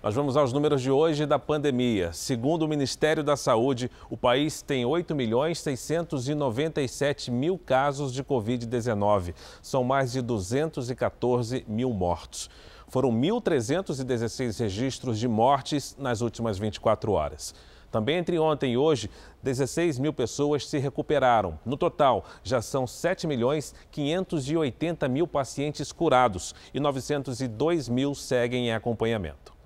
Nós vamos aos números de hoje da pandemia. Segundo o Ministério da Saúde, o país tem 8 milhões 697 mil casos de Covid-19. São mais de 214 mil mortos. Foram 1.316 registros de mortes nas últimas 24 horas. Também entre ontem e hoje, 16 mil pessoas se recuperaram. No total, já são 7 milhões 580 mil pacientes curados e 902 mil seguem em acompanhamento.